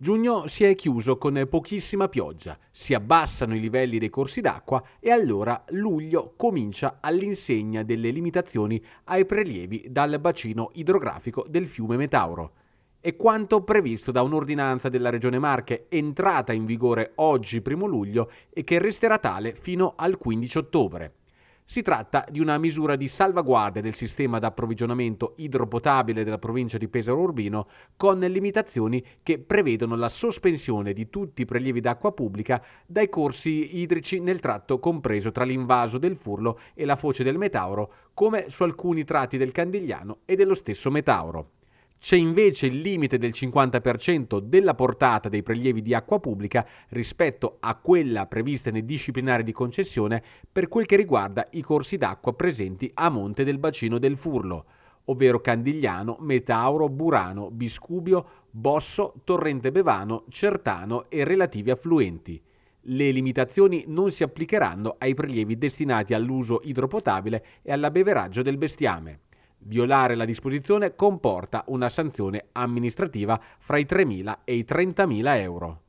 Giugno si è chiuso con pochissima pioggia, si abbassano i livelli dei corsi d'acqua e allora luglio comincia all'insegna delle limitazioni ai prelievi dal bacino idrografico del fiume Metauro. E quanto previsto da un'ordinanza della Regione Marche entrata in vigore oggi 1 luglio e che resterà tale fino al 15 ottobre. Si tratta di una misura di salvaguardia del sistema d'approvvigionamento idropotabile della provincia di Pesaro Urbino con limitazioni che prevedono la sospensione di tutti i prelievi d'acqua pubblica dai corsi idrici nel tratto compreso tra l'invaso del Furlo e la foce del Metauro, come su alcuni tratti del Candigliano e dello stesso Metauro. C'è invece il limite del 50% della portata dei prelievi di acqua pubblica rispetto a quella prevista nei disciplinari di concessione per quel che riguarda i corsi d'acqua presenti a monte del bacino del Furlo, ovvero Candigliano, Metauro, Burano, Biscubio, Bosso, Torrente Bevano, Certano e relativi affluenti. Le limitazioni non si applicheranno ai prelievi destinati all'uso idropotabile e all'abbeveraggio del bestiame. Violare la disposizione comporta una sanzione amministrativa fra i 3.000 e i 30.000 euro.